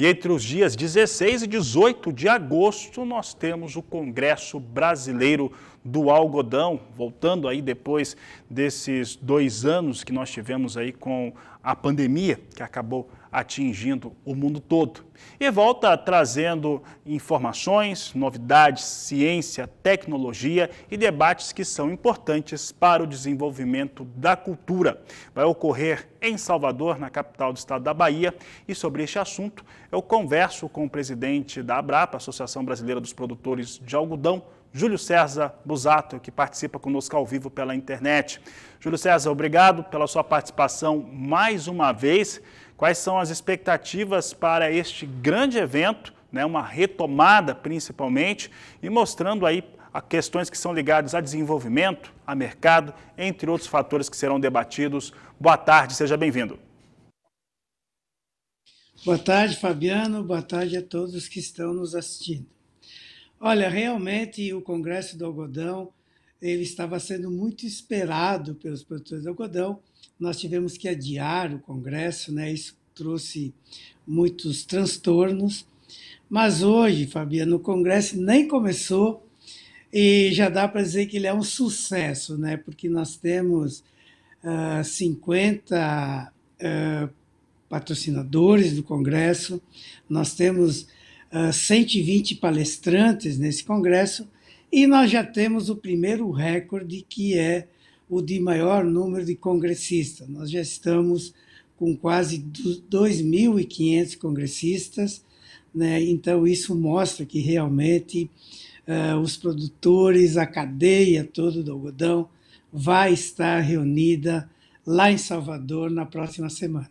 E entre os dias 16 e 18 de agosto, nós temos o Congresso Brasileiro do algodão, voltando aí depois desses dois anos que nós tivemos aí com a pandemia, que acabou atingindo o mundo todo. E volta trazendo informações, novidades, ciência, tecnologia e debates que são importantes para o desenvolvimento da cultura. Vai ocorrer em Salvador, na capital do estado da Bahia, e sobre este assunto eu converso com o presidente da ABRAPA, Associação Brasileira dos Produtores de Algodão, Júlio César Busato, que participa conosco ao vivo pela internet. Júlio César, obrigado pela sua participação mais uma vez. Quais são as expectativas para este grande evento, né, uma retomada principalmente, e mostrando aí a questões que são ligadas a desenvolvimento, a mercado, entre outros fatores que serão debatidos. Boa tarde, seja bem-vindo. Boa tarde, Fabiano. Boa tarde a todos que estão nos assistindo. Olha, realmente o Congresso do Algodão, ele estava sendo muito esperado pelos produtores de algodão. Nós tivemos que adiar o congresso, né? Isso trouxe muitos transtornos. Mas hoje, Fabiano, o congresso nem começou e já dá para dizer que ele é um sucesso, né? Porque nós temos uh, 50 uh, patrocinadores do congresso, nós temos 120 ah, palestrantes nesse congresso e nós já temos o primeiro recorde, que é o de maior número de congressistas. Nós já estamos com quase 2.500 congressistas, né? então isso mostra que realmente uh, os produtores, a cadeia toda do algodão vai estar reunida lá em Salvador na próxima semana.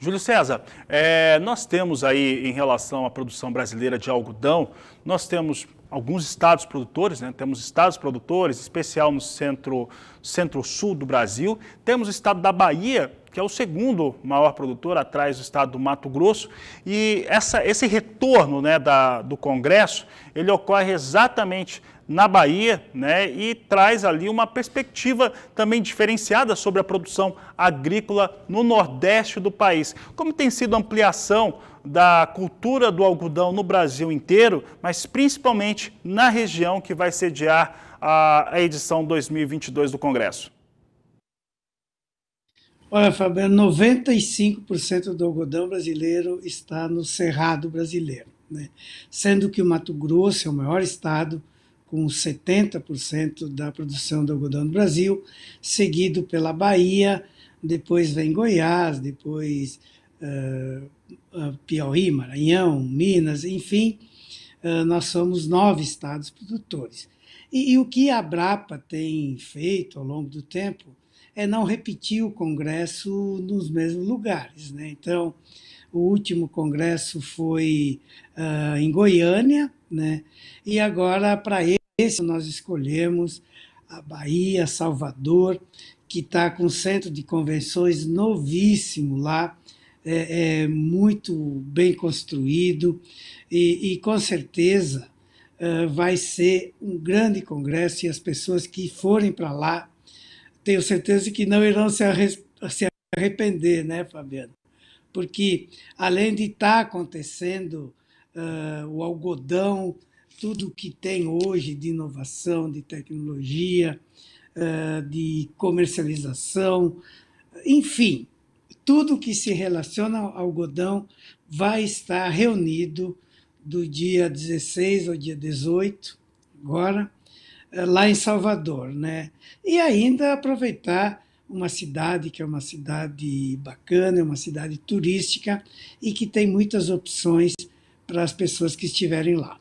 Júlio César, é, nós temos aí, em relação à produção brasileira de algodão, nós temos alguns estados produtores, né? temos estados produtores, especial no centro, centro-sul do Brasil, temos o estado da Bahia, que é o segundo maior produtor, atrás do estado do Mato Grosso. E essa, esse retorno né, da, do Congresso, ele ocorre exatamente na Bahia, né, e traz ali uma perspectiva também diferenciada sobre a produção agrícola no Nordeste do país. Como tem sido a ampliação da cultura do algodão no Brasil inteiro, mas principalmente na região que vai sediar a, a edição 2022 do Congresso? Olha, Fabiano, 95% do algodão brasileiro está no cerrado brasileiro, né? sendo que o Mato Grosso é o maior estado, com 70% da produção do algodão do Brasil, seguido pela Bahia, depois vem Goiás, depois uh, Piauí, Maranhão, Minas, enfim, uh, nós somos nove estados produtores. E, e o que a Brapa tem feito ao longo do tempo é não repetir o Congresso nos mesmos lugares. Né? Então, o último Congresso foi uh, em Goiânia, né? e agora para esse nós escolhemos a Bahia, Salvador, que está com um centro de convenções novíssimo lá, é, é muito bem construído e, e com certeza uh, vai ser um grande congresso e as pessoas que forem para lá tenho certeza que não irão se, arrepender, né, Fabiana? Porque além de estar tá acontecendo uh, o algodão, tudo que tem hoje de inovação, de tecnologia, uh, de comercialização, enfim, tudo que se relaciona ao algodão vai estar reunido do dia 16 ao dia 18, agora, eh, lá em Salvador, né? E ainda aproveitar uma cidade que é uma cidade bacana, é uma cidade turística e que tem muitas opções para as pessoas que estiverem lá.